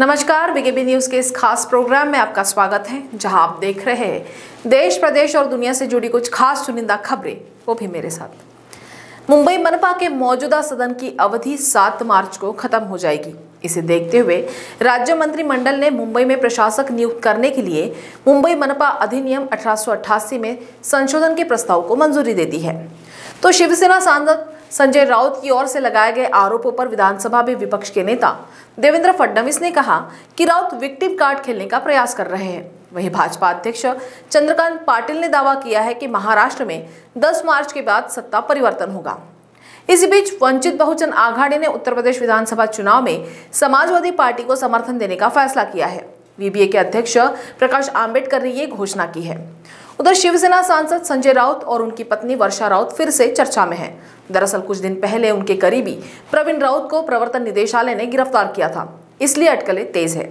नमस्कार BKB news के इस खास प्रोग्राम में आपका स्वागत है जहां आप देख रहे हैं देश प्रदेश और दुनिया से जुड़ी कुछ खास चुनिंदा खबरें वो भी मेरे साथ मुंबई मनपा के मौजूदा सदन की अवधि 7 मार्च को खत्म हो जाएगी इसे देखते हुए राज्य मंत्रिमंडल ने मुंबई में प्रशासक नियुक्त करने के लिए मुंबई मनपा अधिनियम अठारह में संशोधन के प्रस्ताव को मंजूरी दे दी है तो शिवसेना सांसद संजय राउत की ओर से लगाए गए आरोपों पर विधानसभा में विपक्ष के नेता देवेंद्र फडणवीस ने कहा कि राउत विक्टिम कार्ड खेलने का प्रयास कर रहे हैं वहीं भाजपा अध्यक्ष चंद्रकांत पाटिल ने दावा किया है कि महाराष्ट्र में 10 मार्च के बाद सत्ता परिवर्तन होगा इसी बीच वंचित बहुजन आघाड़ी ने उत्तर प्रदेश विधानसभा चुनाव में समाजवादी पार्टी को समर्थन देने का फैसला किया है वीबीए के अध्यक्ष प्रकाश आम्बेडकर ने यह घोषणा की है उधर शिवसेना सांसद संजय राउत और उनकी पत्नी वर्षा राउत फिर से चर्चा में हैं। दरअसल कुछ दिन पहले उनके करीबी प्रवीण राउत को प्रवर्तन निदेशालय ने गिरफ्तार किया था इसलिए अटकलें तेज है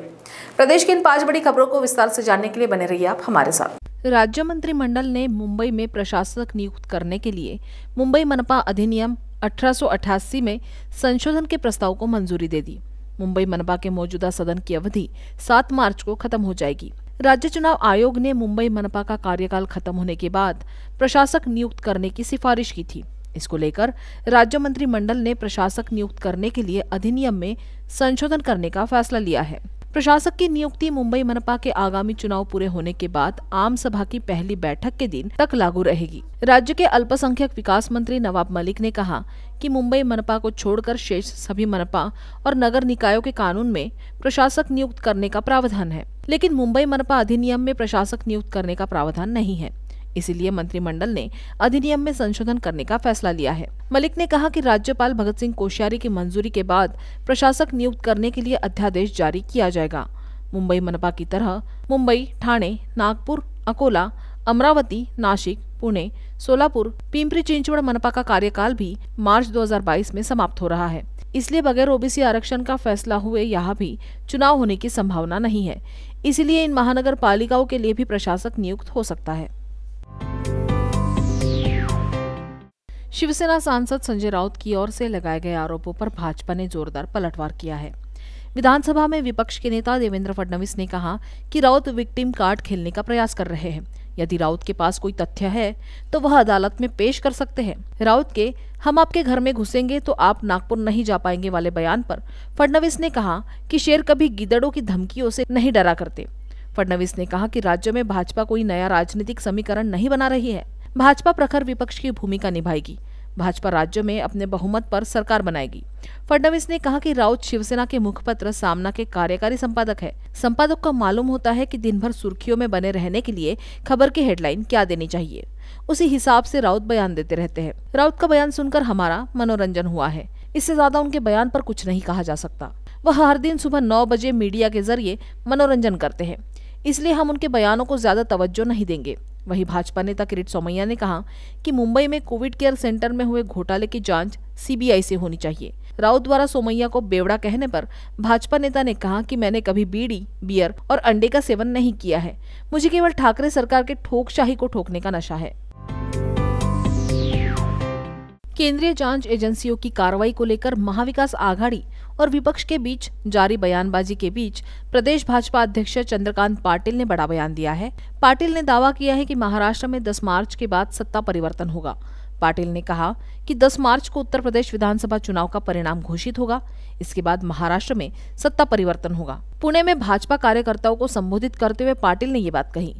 प्रदेश की इन पांच बड़ी खबरों को विस्तार से जानने के लिए बने रहिए आप हमारे साथ राज्य मंत्रिमंडल ने मुंबई में प्रशासक नियुक्त करने के लिए मुंबई मनपा अधिनियम अठारह में संशोधन के प्रस्ताव को मंजूरी दे दी मुंबई मनपा के मौजूदा सदन की अवधि 7 मार्च को खत्म हो जाएगी राज्य चुनाव आयोग ने मुंबई मनपा का कार्यकाल खत्म होने के बाद प्रशासक नियुक्त करने की सिफारिश की थी इसको लेकर राज्य मंत्रिमंडल ने प्रशासक नियुक्त करने के लिए अधिनियम में संशोधन करने का फैसला लिया है प्रशासक की नियुक्ति मुंबई मनपा के आगामी चुनाव पूरे होने के बाद आम सभा की पहली बैठक के दिन तक लागू रहेगी राज्य के अल्पसंख्यक विकास मंत्री नवाब मलिक ने कहा कि मुंबई मनपा को छोड़कर शेष सभी मनपा और नगर निकायों के कानून में प्रशासक नियुक्त करने का प्रावधान है लेकिन मुंबई मनपा अधिनियम में प्रशासक नियुक्त करने का प्रावधान नहीं है इसीलिए मंत्रिमंडल ने अधिनियम में संशोधन करने का फैसला लिया है मलिक ने कहा कि राज्यपाल भगत सिंह कोश्यारी की मंजूरी के बाद प्रशासक नियुक्त करने के लिए अध्यादेश जारी किया जाएगा मुंबई मनपा की तरह मुंबई ठाणे नागपुर अकोला अमरावती नासिक पुणे सोलापुर पिंपरी चिंचवड़ मनपा का कार्यकाल भी मार्च 2022 में समाप्त हो रहा है इसलिए बगैर ओबीसी आरक्षण का फैसला हुए यहाँ भी चुनाव होने की संभावना नहीं है इसलिए इन महानगर पालिकाओं के लिए भी प्रशासक नियुक्त हो सकता है शिवसेना सांसद संजय राउत की ओर से लगाए गए आरोपों पर भाजपा ने जोरदार पलटवार किया है विधानसभा में विपक्ष के नेता देवेंद्र फडणवीस ने कहा कि राउत विक्टिम कार्ड खेलने का प्रयास कर रहे हैं यदि राउत के पास कोई तथ्य है तो वह अदालत में पेश कर सकते हैं राउत के हम आपके घर में घुसेंगे तो आप नागपुर नहीं जा पाएंगे वाले बयान पर फडणवीस ने कहा कि शेर कभी गिदड़ों की धमकियों से नहीं डरा करते फडणवीस ने कहा कि राज्य में भाजपा कोई नया राजनीतिक समीकरण नहीं बना रही है भाजपा प्रखर विपक्ष की भूमिका निभाएगी भाजपा राज्य में अपने बहुमत पर सरकार बनाएगी फडणवीस ने कहा कि राउत शिवसेना के मुखपत्र सामना के कार्यकारी संपादक है संपादक को मालूम होता है कि दिन भर सुर्खियों में बने रहने के लिए खबर की हेडलाइन क्या देनी चाहिए उसी हिसाब से राउत बयान देते रहते हैं राउत का बयान सुनकर हमारा मनोरंजन हुआ है इससे ज्यादा उनके बयान पर कुछ नहीं कहा जा सकता वह हर दिन सुबह नौ बजे मीडिया के जरिए मनोरंजन करते हैं इसलिए हम उनके बयानों को ज़्यादा तवज्जो नहीं देंगे वहीं भाजपा नेता किरीट सोमैया ने कहा कि मुंबई में कोविड केयर सेंटर में हुए घोटाले की जांच सीबीआई से होनी चाहिए राउत द्वारा सोमैया को बेवड़ा कहने पर भाजपा नेता ने कहा कि मैंने कभी बीड़ी बियर और अंडे का सेवन नहीं किया है मुझे केवल ठाकरे सरकार के ठोकशाही को ठोकने का नशा है केंद्रीय जांच एजेंसियों की कार्रवाई को लेकर महाविकास आघाड़ी और विपक्ष के बीच जारी बयानबाजी के बीच प्रदेश भाजपा अध्यक्ष चंद्रकांत पाटिल ने बड़ा बयान दिया है पाटिल ने दावा किया है कि महाराष्ट्र में 10 मार्च के बाद सत्ता परिवर्तन होगा पाटिल ने कहा कि 10 मार्च को उत्तर प्रदेश विधानसभा चुनाव का परिणाम घोषित होगा इसके बाद महाराष्ट्र में सत्ता परिवर्तन होगा पुणे में भाजपा कार्यकर्ताओं को संबोधित करते हुए पाटिल ने ये बात कही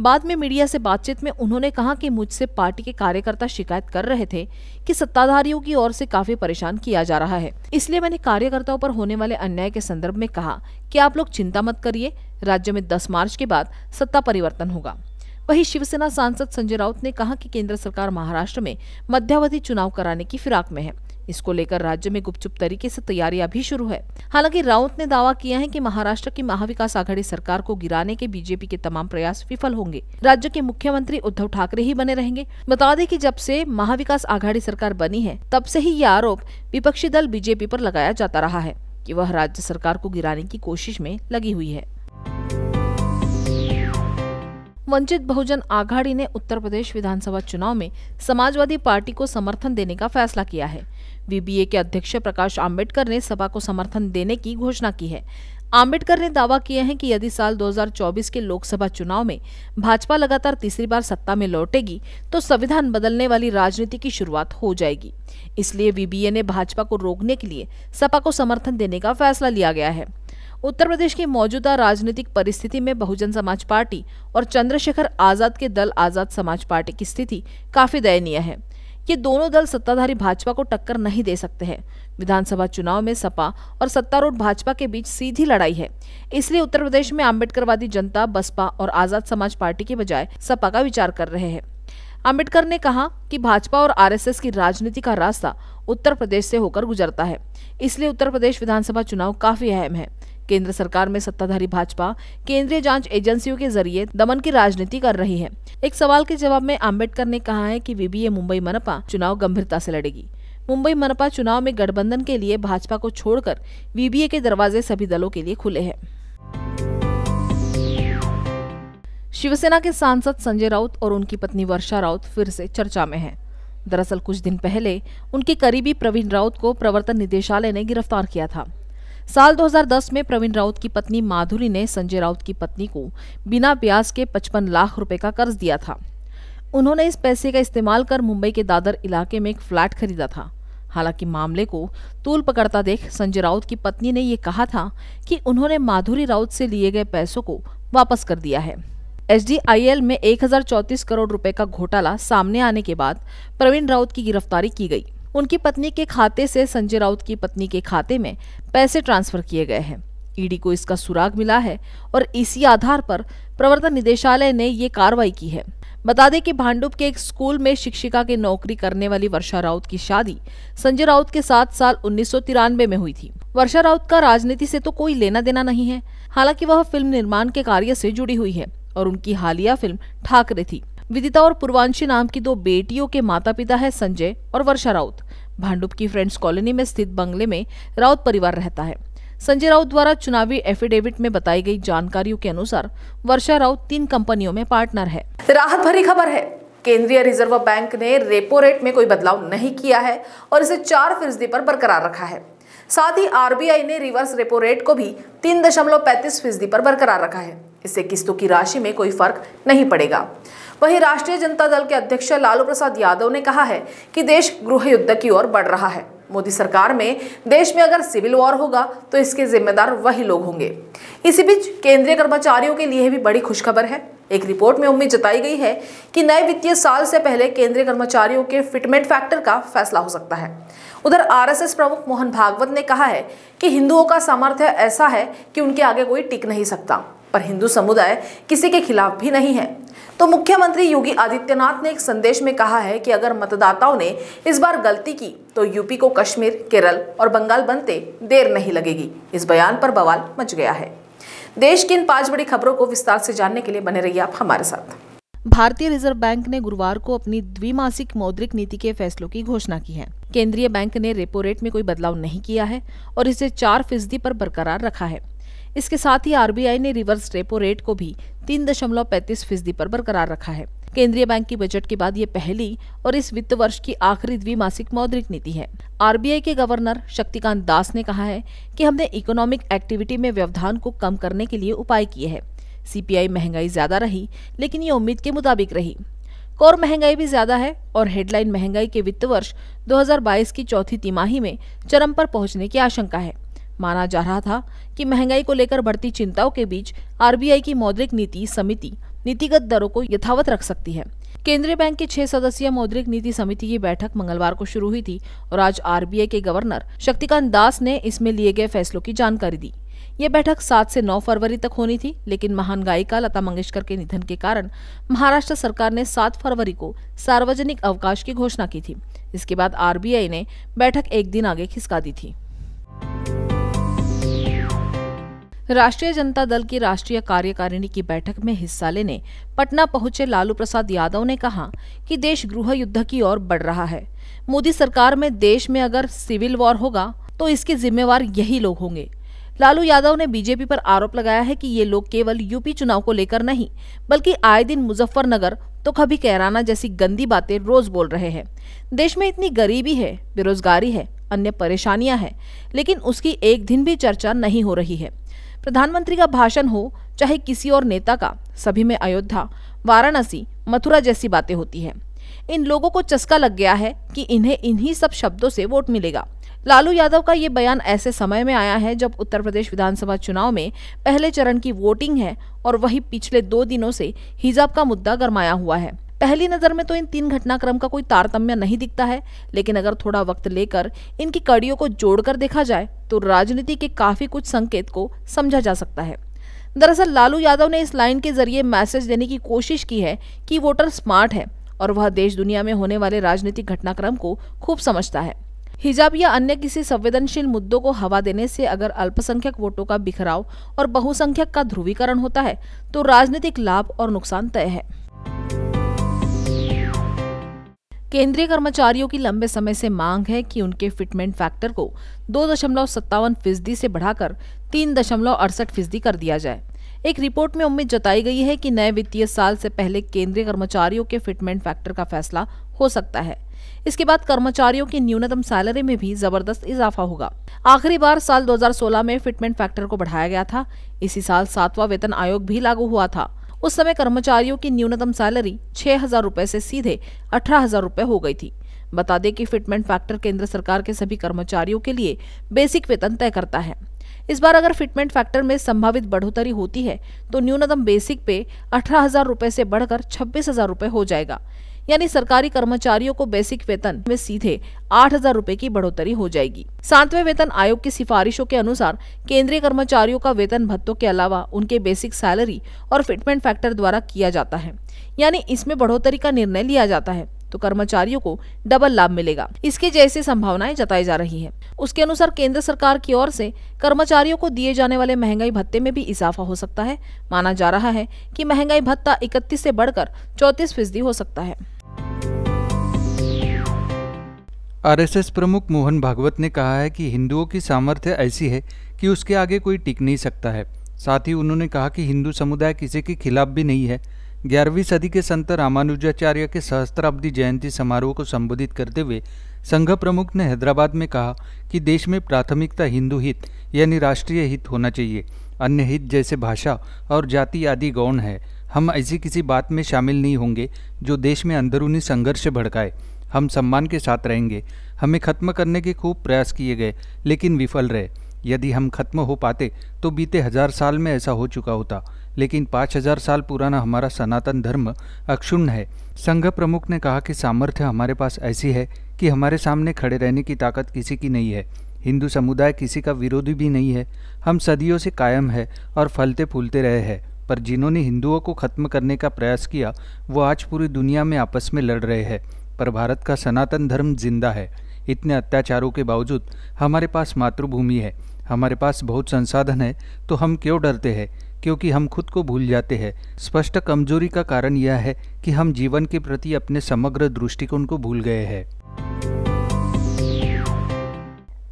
बाद में मीडिया से बातचीत में उन्होंने कहा कि मुझसे पार्टी के कार्यकर्ता शिकायत कर रहे थे कि सत्ताधारियों की ओर से काफी परेशान किया जा रहा है इसलिए मैंने कार्यकर्ताओं पर होने वाले अन्याय के संदर्भ में कहा कि आप लोग चिंता मत करिए राज्य में दस मार्च के बाद सत्ता परिवर्तन होगा वही शिवसेना सांसद संजय राउत ने कहा कि केंद्र सरकार महाराष्ट्र में मध्यावधि चुनाव कराने की फिराक में है इसको लेकर राज्य में गुपचुप तरीके से तैयारियां भी शुरू है हालांकि राउत ने दावा किया है कि महाराष्ट्र की महाविकास आघाड़ी सरकार को गिराने के बीजेपी के तमाम प्रयास विफल होंगे राज्य के मुख्यमंत्री उद्धव ठाकरे ही बने रहेंगे बता दें की जब से महाविकास आघाड़ी सरकार बनी है तब से ही यह आरोप विपक्षी दल बीजेपी पर लगाया जाता रहा है कि वह राज्य सरकार को गिराने की कोशिश में लगी हुई है वंचित बहुजन आघाड़ी ने उत्तर प्रदेश विधानसभा चुनाव में समाजवादी पार्टी को समर्थन देने का फैसला किया है वीबीए के अध्यक्ष प्रकाश आम्बेडकर ने सपा को समर्थन देने की घोषणा की है आम्बेडकर ने दावा किया है कि यदि साल 2024 के लोकसभा चुनाव में भाजपा लगातार तीसरी बार सत्ता में लौटेगी तो संविधान बदलने वाली राजनीति की शुरुआत हो जाएगी इसलिए वीबीए ने भाजपा को रोकने के लिए सपा को समर्थन देने का फैसला लिया गया है उत्तर प्रदेश की मौजूदा राजनीतिक परिस्थिति में बहुजन समाज पार्टी और चंद्रशेखर आजाद के दल आजाद समाज पार्टी की स्थिति काफी दयनीय है ये दोनों दल सत्ताधारी भाजपा को टक्कर नहीं दे सकते हैं विधानसभा चुनाव में सपा और सत्तारूढ़ भाजपा के बीच सीधी लड़ाई है इसलिए उत्तर प्रदेश में अम्बेडकरवादी जनता बसपा और आजाद समाज पार्टी के बजाय सपा का विचार कर रहे हैं अम्बेडकर ने कहा कि भाजपा और आरएसएस की राजनीति का रास्ता उत्तर प्रदेश से होकर गुजरता है इसलिए उत्तर प्रदेश विधानसभा चुनाव काफी अहम है केंद्र सरकार में सत्ताधारी भाजपा केंद्रीय जांच एजेंसियों के जरिए दमन की राजनीति कर रही है एक सवाल के जवाब में आम्बेडकर ने कहा है की वीबीए मुंबई मनपा चुनाव गंभीरता से लड़ेगी मुंबई मनपा चुनाव में गठबंधन के लिए भाजपा को छोड़कर वीबीए के दरवाजे सभी दलों के लिए खुले हैं शिवसेना के सांसद संजय राउत और उनकी पत्नी वर्षा राउत फिर से चर्चा में हैं। दरअसल कुछ दिन पहले उनके करीबी प्रवीण राउत को प्रवर्तन निदेशालय ने गिरफ्तार किया था साल 2010 में प्रवीण राउत की पत्नी माधुरी ने संजय राउत की पत्नी को बिना ब्याज के 55 लाख रुपए का कर्ज दिया था उन्होंने इस पैसे का इस्तेमाल कर मुंबई के दादर इलाके में एक फ्लैट खरीदा था हालांकि मामले को तूल पकड़ता देख संजय राउत की पत्नी ने यह कहा था कि उन्होंने माधुरी राउत से लिए गए पैसों को वापस कर दिया है एच में एक करोड़ रुपए का घोटाला सामने आने के बाद प्रवीण राउत की गिरफ्तारी की गई उनकी पत्नी के खाते से संजय राउत की पत्नी के खाते में पैसे ट्रांसफर किए गए हैं ईडी को इसका सुराग मिला है और इसी आधार पर प्रवर्तन निदेशालय ने ये कार्रवाई की है बता दें कि भांडुप के एक स्कूल में शिक्षिका के नौकरी करने वाली वर्षा राउत की शादी संजय राउत के साथ साल उन्नीस में हुई थी वर्षा राउत का राजनीति से तो कोई लेना देना नहीं है हालांकि वह फिल्म निर्माण के कार्य से जुड़ी हुई है और उनकी हालिया फिल्म ठाकरे थी विदिता और पूर्वांशी नाम की दो बेटियों के माता पिता है संजय और वर्षा राउत भांडुप की फ्रेंड्स कॉलोनी में स्थित बंगले में राउत परिवार रहता है संजय राउत द्वारा चुनावी एफिडेविट में बताई गई जानकारियों के अनुसार वर्षा राउत तीन कंपनियों में पार्टनर है राहत भरी खबर है केंद्रीय रिजर्व बैंक ने रेपो रेट में कोई बदलाव नहीं किया है और इसे चार फीसदी पर बरकरार रखा है साथ ही आरबीआई ने रिवर्स रेपो रेट को भी तीन दशमलव पैंतीस फीसदी पर बरकरार रखा है इससे किस्तों की राशि में कोई फर्क नहीं पड़ेगा वहीं राष्ट्रीय जनता दल के अध्यक्ष लालू प्रसाद यादव ने कहा है कि देश गृह युद्ध की ओर बढ़ रहा है मोदी सरकार में देश में अगर सिविल वॉर होगा तो इसके जिम्मेदार वही लोग होंगे इसी बीच केंद्रीय कर्मचारियों के लिए भी बड़ी खुशखबर है एक रिपोर्ट में उम्मीद जताई गई है कि नए वित्तीय साल से पहले केंद्रीय कर्मचारियों के फिटमेंट फैक्टर का फैसला हो सकता है उधर आरएसएस प्रमुख मोहन भागवत ने कहा है कि हिंदुओं का सामर्थ्य ऐसा है कि उनके आगे कोई टिक नहीं सकता पर हिंदू समुदाय किसी के खिलाफ भी नहीं है तो मुख्यमंत्री योगी आदित्यनाथ ने एक संदेश में कहा है कि अगर मतदाताओं ने इस बार गलती की तो यूपी को कश्मीर केरल और बंगाल बनते देर नहीं लगेगी इस बयान पर बवाल मच गया है देश की इन पांच बड़ी खबरों को विस्तार से जानने के लिए बने रहिए आप हमारे साथ भारतीय रिजर्व बैंक ने गुरुवार को अपनी द्विमासिक मौद्रिक नीति के फैसलों की घोषणा की है केंद्रीय बैंक ने रेपो रेट में कोई बदलाव नहीं किया है और इसे चार फीसदी पर बरकरार रखा है इसके साथ ही आरबीआई ने रिवर्स रेपो रेट को भी तीन दशमलव पैंतीस फीसदी पर बरकरार रखा है केंद्रीय बैंक की बजट के बाद ये पहली और इस वित्त वर्ष की आखिरी द्विमासिक मौद्रिक नीति है आरबीआई के गवर्नर शक्तिकांत दास ने कहा है कि हमने इकोनॉमिक एक्टिविटी में व्यवधान को कम करने के लिए उपाय किए हैं सीपीआई महंगाई ज्यादा रही लेकिन ये उम्मीद के मुताबिक रही कोर महंगाई भी ज्यादा है और हेडलाइन महंगाई के वित्त वर्ष 2022 की चौथी तिमाही में चरम पर पहुंचने की आशंका है माना जा रहा था कि महंगाई को लेकर बढ़ती चिंताओं के बीच आरबीआई की मौद्रिक नीति समिति नीतिगत दरों को यथावत रख सकती है केंद्रीय बैंक की छह सदस्यीय मौद्रिक नीति समिति की बैठक मंगलवार को शुरू हुई थी और आज आरबीआई के गवर्नर शक्तिकांत दास ने इसमें लिए गए फैसलों की जानकारी दी ये बैठक सात से नौ फरवरी तक होनी थी लेकिन महान गायिका लता मंगेशकर के निधन के कारण महाराष्ट्र सरकार ने सात फरवरी को सार्वजनिक अवकाश की घोषणा की थी इसके बाद आरबीआई ने बैठक एक दिन आगे खिसका दी थी राष्ट्रीय जनता दल की राष्ट्रीय कार्यकारिणी की बैठक में हिस्सा लेने पटना पहुंचे लालू प्रसाद यादव ने कहा कि देश गृह युद्ध की ओर बढ़ रहा है मोदी सरकार में देश में अगर सिविल वॉर होगा तो इसके जिम्मेवार यही लोग होंगे लालू यादव ने बीजेपी पर आरोप लगाया है कि ये लोग केवल यूपी चुनाव को लेकर नहीं बल्कि आए दिन मुजफ्फरनगर तो कभी कैराना जैसी गंदी बातें रोज बोल रहे हैं देश में इतनी गरीबी है बेरोजगारी है अन्य परेशानियां हैं लेकिन उसकी एक दिन भी चर्चा नहीं हो रही है प्रधानमंत्री का भाषण हो चाहे किसी और नेता का सभी में अयोध्या वाराणसी मथुरा जैसी बातें होती है इन लोगों को चस्का लग गया है कि इन्हें इन्हीं सब शब्दों से वोट मिलेगा लालू यादव का ये बयान ऐसे समय में आया है जब उत्तर प्रदेश विधानसभा चुनाव में पहले चरण की वोटिंग है और वही पिछले दो दिनों से हिजाब का मुद्दा गरमाया हुआ है पहली नज़र में तो इन तीन घटनाक्रम का कोई तारतम्य नहीं दिखता है लेकिन अगर थोड़ा वक्त लेकर इनकी कड़ियों को जोड़कर देखा जाए तो राजनीति के काफ़ी कुछ संकेत को समझा जा सकता है दरअसल लालू यादव ने इस लाइन के जरिए मैसेज देने की कोशिश की है कि वोटर स्मार्ट है और वह देश दुनिया में होने वाले राजनीतिक घटनाक्रम को खूब समझता है हिजाब या अन्य किसी संवेदनशील मुद्दों को हवा देने से अगर अल्पसंख्यक वोटों का बिखराव और बहुसंख्यक का ध्रुवीकरण होता है तो राजनीतिक लाभ और नुकसान तय है केंद्रीय कर्मचारियों की लंबे समय से मांग है कि उनके फिटमेंट फैक्टर को दो दशमलव सत्तावन फीसदी से बढ़ाकर तीन दशमलव अड़सठ फीसदी कर दिया जाए एक रिपोर्ट में उम्मीद जताई गई है कि नए वित्तीय साल से पहले केंद्रीय कर्मचारियों के फिटमेंट फैक्टर का फैसला हो सकता है इसके बाद कर्मचारियों की न्यूनतम सैलरी में भी जबरदस्त इजाफा होगा आखिरी बार साल 2016 में फिटमेंट फैक्टर को बढ़ाया गया था इसी साल सातवां वेतन आयोग भी लागू हुआ था उस समय कर्मचारियों की न्यूनतम सैलरी छह हजार रुपए से सीधे अठारह हजार रुपए हो गई थी बता दें कि फिटमेंट फैक्टर केंद्र सरकार के सभी कर्मचारियों के लिए बेसिक वेतन तय करता है इस बार अगर फिटमेंट फैक्टर में संभावित बढ़ोतरी होती है तो न्यूनतम बेसिक पे अठारह हजार रुपए से बढ़कर छब्बीस हजार रुपए हो जाएगा यानी सरकारी कर्मचारियों को बेसिक वेतन में सीधे आठ हजार रूपए की बढ़ोतरी हो जाएगी सातवें वेतन आयोग की सिफारिशों के अनुसार केंद्रीय कर्मचारियों का वेतन भत्तों के अलावा उनके बेसिक सैलरी और फिटमेंट फैक्टर द्वारा किया जाता है यानी इसमें बढ़ोतरी का निर्णय लिया जाता है तो कर्मचारियों को डबल लाभ मिलेगा इसके जैसी संभावनाएं जताई जा रही है उसके अनुसार केंद्र सरकार की ओर से कर्मचारियों को दिए जाने वाले महंगाई भत्ते में भी इजाफा हो सकता है माना जा रहा है कि महंगाई भत्ता इकतीस से बढ़कर चौतीस फीसदी हो सकता है आरएसएस प्रमुख मोहन भागवत ने कहा है कि हिंदुओं की सामर्थ्य ऐसी है कि उसके आगे कोई टिक नहीं सकता है साथ ही उन्होंने कहा कि हिंदू समुदाय किसी के खिलाफ भी नहीं है ग्यारहवीं सदी के संत रामानुजाचार्य के सहस्त्राब्दी जयंती समारोह को संबोधित करते हुए संघ प्रमुख ने हैदराबाद में कहा कि देश में प्राथमिकता हिंदू हित यानी राष्ट्रीय हित होना चाहिए अन्य हित जैसे भाषा और जाति आदि गौण है हम ऐसी किसी बात में शामिल नहीं होंगे जो देश में अंदरूनी संघर्ष भड़काए हम सम्मान के साथ रहेंगे हमें खत्म करने के खूब प्रयास किए गए लेकिन विफल रहे यदि हम खत्म हो पाते तो बीते हजार साल में ऐसा हो चुका होता लेकिन पाँच हजार साल पुराना हमारा सनातन धर्म अक्षुण्ण है संघ प्रमुख ने कहा कि सामर्थ्य हमारे पास ऐसी है कि हमारे सामने खड़े रहने की ताकत किसी की नहीं है हिंदू समुदाय किसी का विरोधी भी नहीं है हम सदियों से कायम है और फलते फूलते रहे हैं पर जिन्होंने हिंदुओं को खत्म करने का प्रयास किया वो आज पूरी दुनिया में आपस में लड़ रहे हैं पर भारत का सनातन धर्म जिंदा है इतने अत्याचारों के बावजूद हमारे पास मातृभूमि है हमारे पास बहुत संसाधन है तो हम क्यों डरते हैं क्योंकि हम खुद को भूल जाते हैं स्पष्ट कमजोरी का कारण यह है कि हम जीवन के प्रति अपने समग्र दृष्टिकोण को भूल गए हैं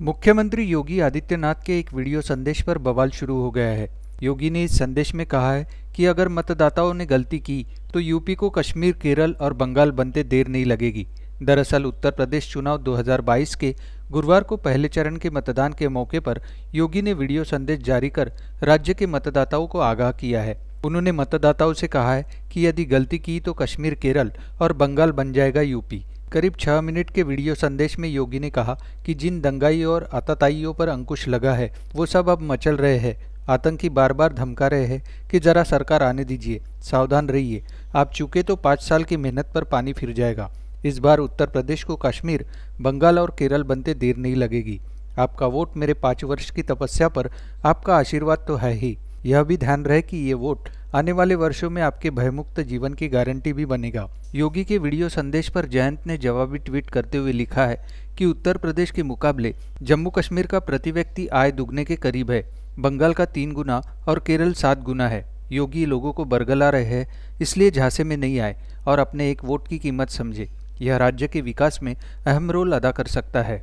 मुख्यमंत्री योगी आदित्यनाथ के एक वीडियो संदेश पर बवाल शुरू हो गया है योगी ने इस संदेश में कहा है कि अगर मतदाताओं ने गलती की तो यूपी को कश्मीर केरल और बंगाल बनते देर नहीं लगेगी दरअसल उत्तर प्रदेश चुनाव 2022 के गुरुवार को पहले चरण के मतदान के मौके पर योगी ने वीडियो संदेश जारी कर राज्य के मतदाताओं को आगाह किया है उन्होंने मतदाताओं से कहा है कि यदि गलती की तो कश्मीर केरल और बंगाल बन जाएगा यूपी करीब छह मिनट के वीडियो संदेश में योगी ने कहा कि जिन दंगाई और आतताइयों पर अंकुश लगा है वो सब अब मचल रहे हैं आतंकी बार बार धमका रहे हैं कि जरा सरकार आने दीजिए सावधान रहिए आप चूके तो पाँच साल की मेहनत पर पानी फिर जाएगा इस बार उत्तर प्रदेश को कश्मीर बंगाल और केरल बनते देर नहीं लगेगी आपका वोट मेरे पाँच वर्ष की तपस्या पर आपका आशीर्वाद तो है ही यह भी ध्यान रहे कि ये वोट आने वाले वर्षों में आपके भयमुक्त जीवन की गारंटी भी बनेगा योगी के वीडियो संदेश पर जयंत ने जवाबी ट्वीट करते हुए लिखा है कि उत्तर प्रदेश के मुकाबले जम्मू कश्मीर का प्रति व्यक्ति आय दुगने के करीब है बंगाल का तीन गुना और केरल सात गुना है योगी लोगों को बरगला रहे हैं इसलिए झांसे में नहीं आए और अपने एक वोट की कीमत समझे यह राज्य के विकास में अहम रोल अदा कर सकता है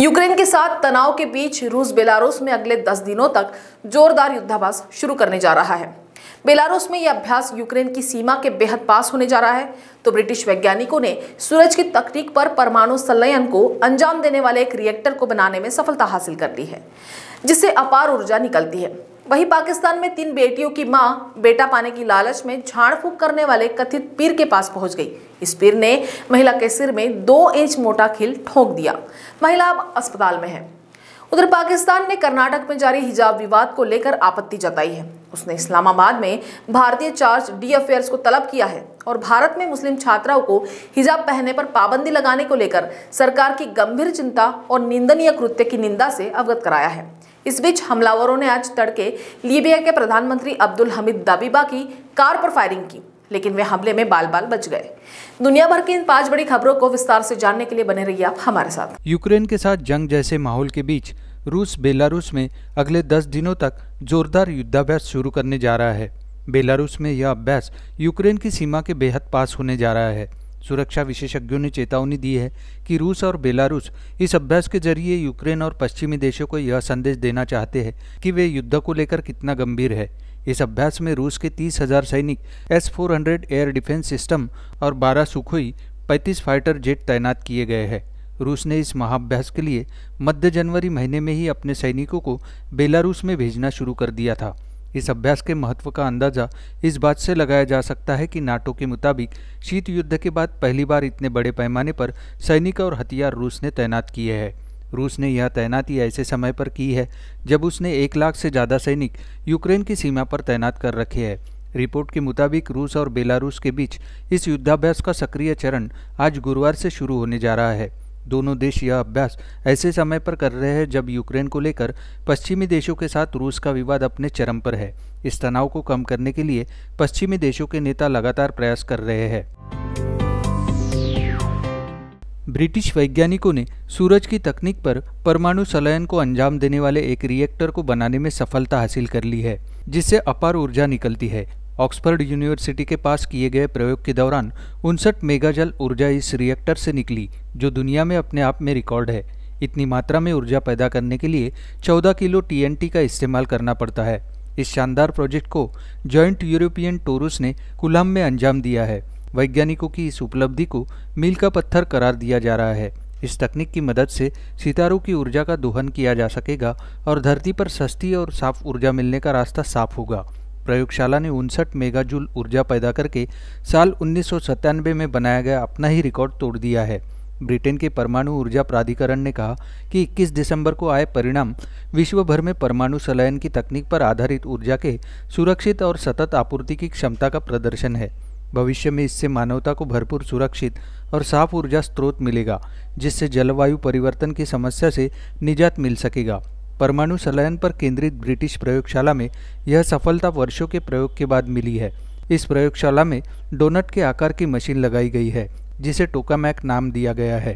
यूक्रेन के साथ तनाव के बीच रूस बेलारूस में अगले दस दिनों तक जोरदार युद्धाभ्यास शुरू करने जा रहा है बेलारूस में यह अभ्यास यूक्रेन की सीमा के बेहद पास होने जा रहा है तो ब्रिटिश वैज्ञानिकों ने सूरज की तकनीक पर परमाणु संलयन को अंजाम देने वाले एक रिएक्टर को बनाने में सफलता हासिल कर ली है जिससे अपार ऊर्जा निकलती है वहीं पाकिस्तान में तीन बेटियों की मां बेटा पाने की लालच में झाड़ फूक करने वाले कथित पीर के पास पहुंच गई इस पीर ने महिला के सिर में दो इंच मोटा खिल ठोक दिया महिला अब अस्पताल में है उधर पाकिस्तान ने कर्नाटक में जारी हिजाब विवाद को लेकर आपत्ति जताई है उसने इस्लामाबाद में भारतीय चार्ज डी अफेयर्स को तलब किया है और भारत में मुस्लिम छात्राओं को हिजाब पहनने पर पाबंदी लगाने को लेकर सरकार की गंभीर चिंता और निंदनीय कृत्य की निंदा से अवगत कराया है इस बीच हमलावरों ने आज तड़के लीबिया के प्रधानमंत्री अब्दुल हमिद दबीबा की कार पर फायरिंग की लेकिन वे हमले में बाल बाल बच गए दुनिया भर की इन पांच बड़ी खबरों को विस्तार से जानने के लिए बने रहिए आप हमारे साथ यूक्रेन के साथ जंग जैसे माहौल के बीच रूस बेलारूस में अगले दस दिनों तक जोरदार युद्धाभ्यास शुरू करने जा रहा है बेलारूस में यह अभ्यास यूक्रेन की सीमा के बेहद पास होने जा रहा है सुरक्षा विशेषज्ञों ने चेतावनी दी है कि रूस और बेलारूस इस अभ्यास के जरिए यूक्रेन और पश्चिमी देशों को यह संदेश देना चाहते हैं कि वे युद्ध को लेकर कितना गंभीर है इस अभ्यास में रूस के तीस हजार सैनिक S four hundred air defence system और बारह सुखोई पैंतीस फाइटर जेट तैनात किए गए हैं रूस ने इस महाभ्यास के लिए मध्य जनवरी महीने में ही अपने सैनिकों को बेलारूस में भेजना शुरू कर दिया था इस अभ्यास के महत्व का अंदाजा इस बात से लगाया जा सकता है कि नाटो के मुताबिक शीत युद्ध के बाद पहली बार इतने बड़े पैमाने पर सैनिक और हथियार रूस ने तैनात किए हैं रूस ने यह तैनाती ऐसे समय पर की है जब उसने एक लाख से ज़्यादा सैनिक यूक्रेन की सीमा पर तैनात कर रखे है रिपोर्ट के मुताबिक रूस और बेलारूस के बीच इस युद्धाभ्यास का सक्रिय चरण आज गुरुवार से शुरू होने जा रहा है दोनों देश यह अभ्यास ऐसे समय पर कर रहे हैं जब यूक्रेन को लेकर पश्चिमी देशों के साथ रूस का विवाद अपने चरम पर है इस तनाव को कम करने के लिए पश्चिमी देशों के नेता लगातार प्रयास कर रहे हैं ब्रिटिश वैज्ञानिकों ने सूरज की तकनीक पर परमाणु सलयन को अंजाम देने वाले एक रिएक्टर को बनाने में सफलता हासिल कर ली है जिससे अपार ऊर्जा निकलती है ऑक्सफर्ड यूनिवर्सिटी के पास किए गए प्रयोग के दौरान उनसठ मेगाजल ऊर्जा इस रिएक्टर से निकली जो दुनिया में अपने आप में रिकॉर्ड है इतनी मात्रा में ऊर्जा पैदा करने के लिए 14 किलो टीएनटी का इस्तेमाल करना पड़ता है इस शानदार प्रोजेक्ट को जॉइंट यूरोपियन टोरूस ने कुलाम में अंजाम दिया है वैज्ञानिकों की इस उपलब्धि को मील का पत्थर करार दिया जा रहा है इस तकनीक की मदद से सितारों की ऊर्जा का दोहन किया जा सकेगा और धरती पर सस्ती और साफ ऊर्जा मिलने का रास्ता साफ होगा प्रयोगशाला ने उनसठ मेगाजूल ऊर्जा पैदा करके साल उन्नीस में बनाया गया अपना ही रिकॉर्ड तोड़ दिया है ब्रिटेन के परमाणु ऊर्जा प्राधिकरण ने कहा कि 21 दिसंबर को आए परिणाम विश्व भर में परमाणु सलायन की तकनीक पर आधारित ऊर्जा के सुरक्षित और सतत आपूर्ति की क्षमता का प्रदर्शन है भविष्य में इससे मानवता को भरपूर सुरक्षित और साफ ऊर्जा स्रोत मिलेगा जिससे जलवायु परिवर्तन की समस्या से निजात मिल सकेगा परमाणु संलयन पर केंद्रित ब्रिटिश प्रयोगशाला में यह सफलता वर्षों के प्रयोग के बाद मिली है इस प्रयोगशाला में डोनट के आकार की मशीन लगाई गई है जिसे टोकामैक नाम दिया गया है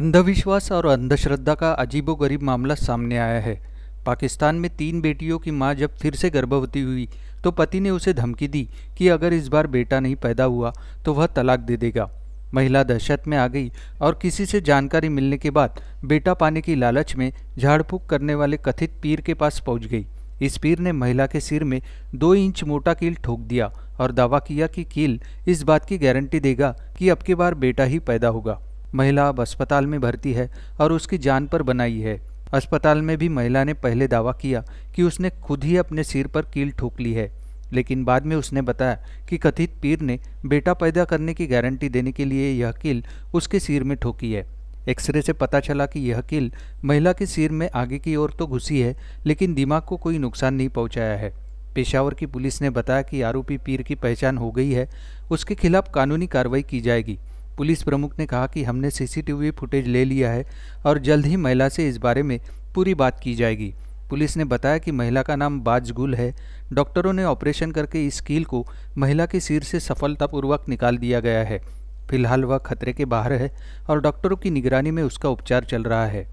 अंधविश्वास और अंधश्रद्धा का अजीबोगरीब मामला सामने आया है पाकिस्तान में तीन बेटियों की मां जब फिर से गर्भवती हुई तो पति ने उसे धमकी दी कि अगर इस बार बेटा नहीं पैदा हुआ तो वह तलाक दे देगा महिला दहशत में आ गई और किसी से जानकारी मिलने के बाद बेटा पाने की लालच में झाड़फूक करने वाले कथित पीर के पास पहुंच गई इस पीर ने महिला के सिर में दो इंच मोटा कील ठोक दिया और दावा किया कि कील इस बात की गारंटी देगा कि अब के बार बेटा ही पैदा होगा महिला अब अस्पताल में भर्ती है और उसकी जान पर बनाई है अस्पताल में भी महिला ने पहले दावा किया कि उसने खुद ही अपने सिर पर कील ठोक ली है लेकिन बाद में उसने बताया कि कथित पीर ने बेटा पैदा करने की गारंटी देने के लिए यह किल उसके सिर में ठोकी है एक्सरे से पता चला कि यह किल महिला के सिर में आगे की ओर तो घुसी है लेकिन दिमाग को कोई नुकसान नहीं पहुंचाया है पेशावर की पुलिस ने बताया कि आरोपी पीर की पहचान हो गई है उसके खिलाफ कानूनी कार्रवाई की जाएगी पुलिस प्रमुख ने कहा कि हमने सीसीटीवी फुटेज ले लिया है और जल्द ही महिला से इस बारे में पूरी बात की जाएगी पुलिस ने बताया कि महिला का नाम बाजगुल है डॉक्टरों ने ऑपरेशन करके इस कील को महिला के सिर से सफलतापूर्वक निकाल दिया गया है फिलहाल वह खतरे के बाहर है और डॉक्टरों की निगरानी में उसका उपचार चल रहा है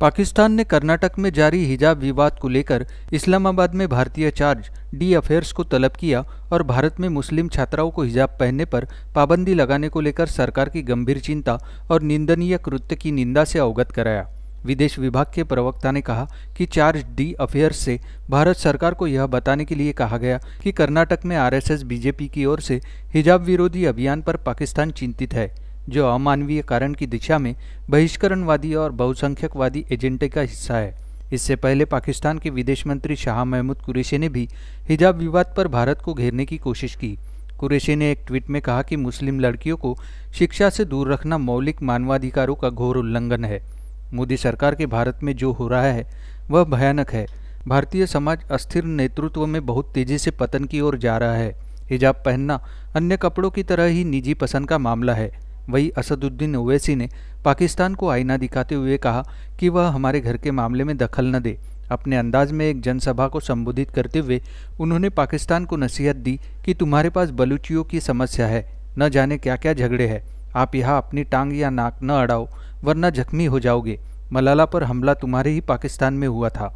पाकिस्तान ने कर्नाटक में जारी हिजाब विवाद को लेकर इस्लामाबाद में भारतीय चार्ज डी अफेयर्स को तलब किया और भारत में मुस्लिम छात्राओं को हिजाब पहनने पर पाबंदी लगाने को लेकर सरकार की गंभीर चिंता और निंदनीय कृत्य की निंदा से अवगत कराया विदेश विभाग के प्रवक्ता ने कहा कि चार्ज डी अफेयर्स से भारत सरकार को यह बताने के लिए कहा गया कि कर्नाटक में आरएसएस बीजेपी की ओर से हिजाब विरोधी अभियान पर पाकिस्तान चिंतित है जो अमानवीय कारण की दिशा में बहिष्करणवादी और बहुसंख्यकवादी एजेंडे का हिस्सा है इससे पहले पाकिस्तान के विदेश मंत्री शाह महमूद कुरेशी ने भी हिजाब विवाद पर भारत को घेरने की कोशिश की कुरेशी ने एक ट्वीट में कहा कि मुस्लिम लड़कियों को शिक्षा से दूर रखना मौलिक मानवाधिकारों का घोर उल्लंघन है मोदी सरकार के भारत में जो हो रहा है वह भयानक है भारतीय समाज अस्थिर नेतृत्व में बहुत तेजी से पतन की ओर जा रहा है हिजाब पहनना अन्य कपड़ों की तरह ही निजी पसंद का मामला है वही असदुद्दीन ओवैसी ने पाकिस्तान को आईना दिखाते हुए कहा कि वह हमारे घर के मामले में दखल न दे अपने अंदाज में एक जनसभा को संबोधित करते हुए उन्होंने पाकिस्तान को नसीहत दी कि तुम्हारे पास बलूचियों की समस्या है न जाने क्या क्या झगड़े हैं आप यहाँ अपनी टांग या नाक न अड़ाओ वरना जख्मी हो जाओगे मलाला पर हमला तुम्हारे ही पाकिस्तान में हुआ था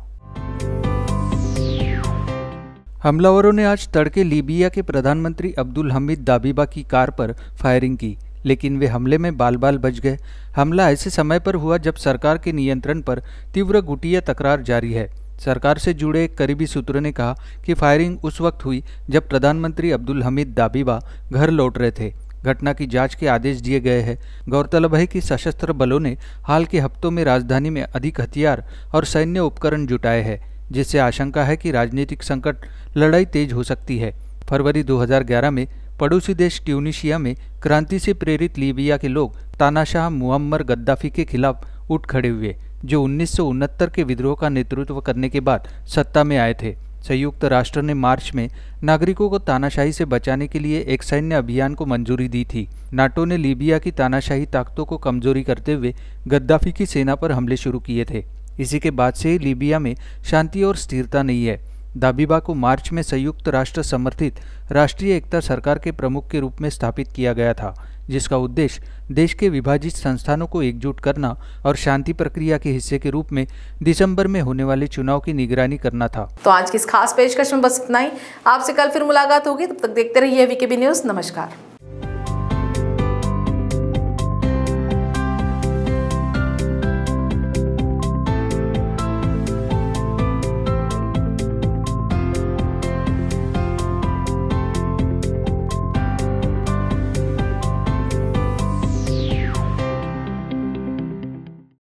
हमलावरों ने आज तड़के लीबिया के प्रधानमंत्री अब्दुल हमीद दाबीबा की कार पर फायरिंग की लेकिन वे हमले में बाल बाल बच गए हमला ऐसे समय पर हुआ जब सरकार के नियंत्रण पर तीव्र गुटीय तकरार जारी है सरकार से जुड़े एक करीबी सूत्र ने कहा कि फायरिंग उस वक्त हुई जब प्रधानमंत्री अब्दुल हमीद दाबीबा घर लौट रहे थे घटना की जांच के आदेश दिए गए हैं गौरतलब है कि सशस्त्र बलों ने हाल के हफ्तों में राजधानी में अधिक हथियार और सैन्य उपकरण जुटाए हैं जिससे आशंका है कि राजनीतिक संकट लड़ाई तेज हो सकती है फरवरी 2011 में पड़ोसी देश ट्यूनिशिया में क्रांति से प्रेरित लीबिया के लोग तानाशाह मुअम्मर गद्दाफी के खिलाफ उठ खड़े हुए जो उन्नीस के विद्रोह का नेतृत्व करने के बाद सत्ता में आए थे संयुक्त राष्ट्र ने मार्च में नागरिकों को तानाशाही से बचाने के लिए एक सैन्य अभियान को मंजूरी दी थी नाटो ने लीबिया की तानाशाही ताकतों को कमजोरी करते हुए गद्दाफी की सेना पर हमले शुरू किए थे इसी के बाद से लीबिया में शांति और स्थिरता नहीं है दाबिबा को मार्च में संयुक्त राष्ट्र समर्थित राष्ट्रीय एकता सरकार के प्रमुख के रूप में स्थापित किया गया था जिसका उद्देश्य देश के विभाजित संस्थानों को एकजुट करना और शांति प्रक्रिया के हिस्से के रूप में दिसंबर में होने वाले चुनाव की निगरानी करना था तो आज की इस खास पेशकश में बस इतना ही आपसे कल फिर मुलाकात होगी तब तक देखते रहिए वीकेबी न्यूज नमस्कार